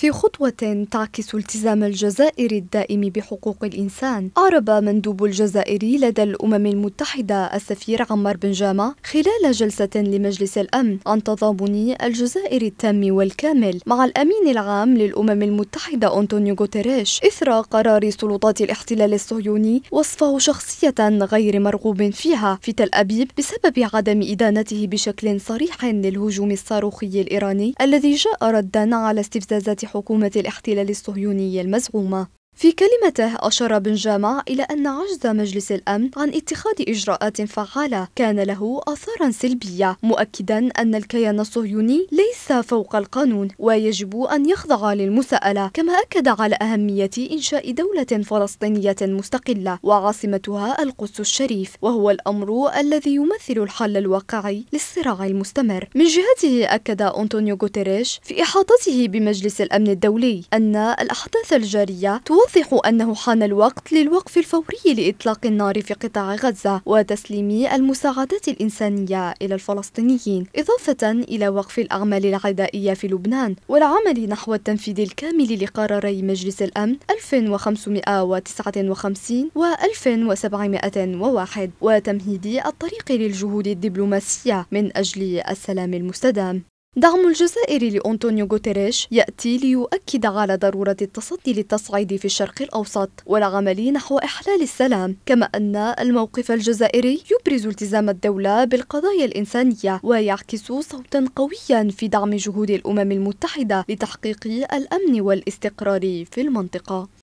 في خطوة تعكس التزام الجزائر الدائم بحقوق الإنسان أعرب مندوب الجزائري لدى الأمم المتحدة السفير عمار بن جامع خلال جلسة لمجلس الأمن عن تضامن الجزائر التام والكامل مع الأمين العام للأمم المتحدة أنطونيو غوتيريش إثر قرار سلطات الاحتلال الصهيوني وصفه شخصية غير مرغوب فيها في تل أبيب بسبب عدم إدانته بشكل صريح للهجوم الصاروخي الإيراني الذي جاء ردا على استفزازات حكومة الاحتلال الصهيوني المزعومة في كلمته أشار بن جامع إلى أن عجز مجلس الأمن عن اتخاذ إجراءات فعالة كان له آثارا سلبية مؤكدا أن الكيان الصهيوني ليس فوق القانون ويجب أن يخضع للمساءلة كما أكد على أهمية إنشاء دولة فلسطينية مستقلة وعاصمتها القدس الشريف وهو الأمر الذي يمثل الحل الواقعي للصراع المستمر من جهته أكد أنطونيو غوتيريش في إحاطته بمجلس الأمن الدولي أن الأحداث الجارية توضح يوضح أنه حان الوقت للوقف الفوري لإطلاق النار في قطاع غزة وتسليم المساعدات الإنسانية إلى الفلسطينيين إضافة إلى وقف الأعمال العدائية في لبنان والعمل نحو التنفيذ الكامل لقراري مجلس الأمن 1559 و 1701 وتمهيد الطريق للجهود الدبلوماسية من أجل السلام المستدام دعم الجزائر لأنطونيو غوتيريش يأتي ليؤكد على ضرورة التصدي للتصعيد في الشرق الأوسط والعمل نحو إحلال السلام كما أن الموقف الجزائري يبرز التزام الدولة بالقضايا الإنسانية ويعكس صوتا قويا في دعم جهود الأمم المتحدة لتحقيق الأمن والاستقرار في المنطقة